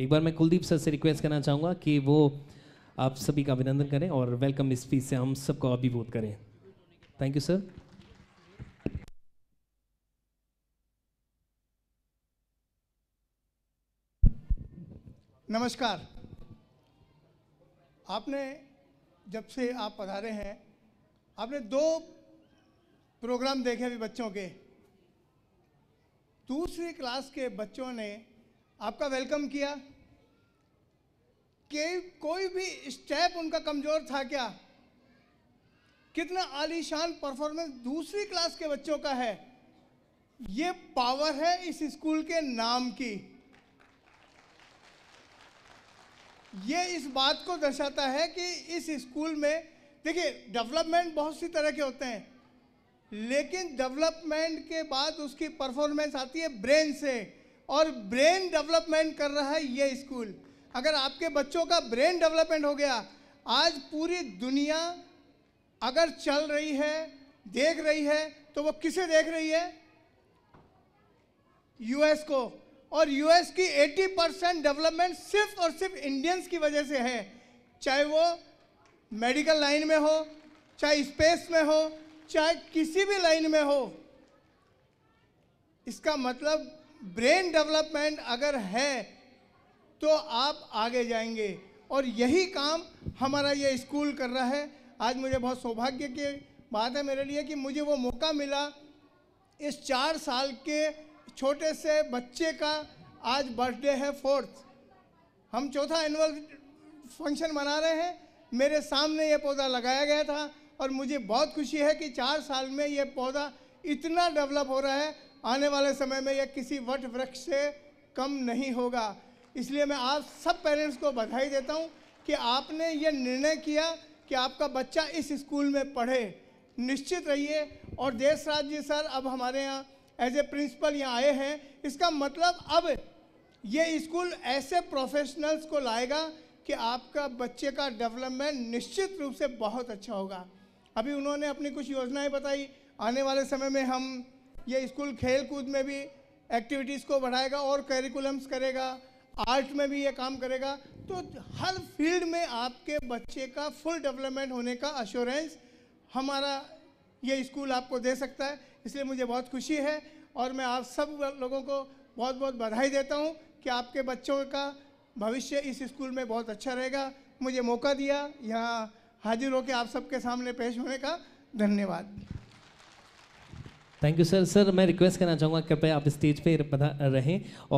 एक बार मैं कुलदीप सर से रिक्वेस्ट करना चाहूँगा कि वो आप सभी का अभिनंदन करें और वेलकम स्पीच से हम सबको अभिभूत करें थैंक यू सर नमस्कार आपने जब से आप पधारे हैं आपने दो प्रोग्राम देखे अभी बच्चों के दूसरी क्लास के बच्चों ने आपका वेलकम किया कि कोई भी स्टेप उनका कमज़ोर था क्या कितना आलीशान परफॉर्मेंस दूसरी क्लास के बच्चों का है ये पावर है इस स्कूल के नाम की ये इस बात को दर्शाता है कि इस स्कूल में देखिए डेवलपमेंट बहुत सी तरह के होते हैं लेकिन डेवलपमेंट के बाद उसकी परफॉर्मेंस आती है ब्रेन से और ब्रेन डेवलपमेंट कर रहा है ये स्कूल अगर आपके बच्चों का ब्रेन डेवलपमेंट हो गया आज पूरी दुनिया अगर चल रही है देख रही है तो वो किसे देख रही है यूएस को और यूएस की 80 परसेंट डेवलपमेंट सिर्फ और सिर्फ इंडियंस की वजह से है चाहे वो मेडिकल लाइन में हो चाहे स्पेस में हो चाहे किसी भी लाइन में हो इसका मतलब ब्रेन डेवलपमेंट अगर है तो आप आगे जाएंगे और यही काम हमारा ये स्कूल कर रहा है आज मुझे बहुत सौभाग्य की बात है मेरे लिए कि मुझे वो मौका मिला इस चार साल के छोटे से बच्चे का आज बर्थडे है फोर्थ हम चौथा एनुअल फंक्शन मना रहे हैं मेरे सामने ये पौधा लगाया गया था और मुझे बहुत खुशी है कि चार साल में ये पौधा इतना डेवलप हो रहा है आने वाले समय में यह किसी वट वृक्ष से कम नहीं होगा इसलिए मैं आप सब पेरेंट्स को बधाई देता हूँ कि आपने ये निर्णय किया कि आपका बच्चा इस स्कूल में पढ़े निश्चित रहिए और देश राज्य सर अब हमारे यहाँ एज ए प्रिंसिपल यहाँ आए हैं इसका मतलब अब ये स्कूल ऐसे प्रोफेशनल्स को लाएगा कि आपका बच्चे का डेवलपमेंट निश्चित रूप से बहुत अच्छा होगा अभी उन्होंने अपनी कुछ योजनाएं बताई आने वाले समय में हम ये स्कूल खेल कूद में भी एक्टिविटीज़ को बढ़ाएगा और करिकुलम्स करेगा आर्ट में भी ये काम करेगा तो हर फील्ड में आपके बच्चे का फुल डेवलपमेंट होने का अश्योरेंस हमारा ये स्कूल आपको दे सकता है इसलिए मुझे बहुत खुशी है और मैं आप सब लोगों को बहुत बहुत बधाई देता हूँ कि आपके बच्चों का भविष्य इस स्कूल में बहुत अच्छा रहेगा मुझे मौका दिया यहाँ हाजिर होकर आप सबके सामने पेश होने का धन्यवाद थैंक यू सर सर मैं रिक्वेस्ट करना चाहूँगा कृपया आप स्टेज पे रहें और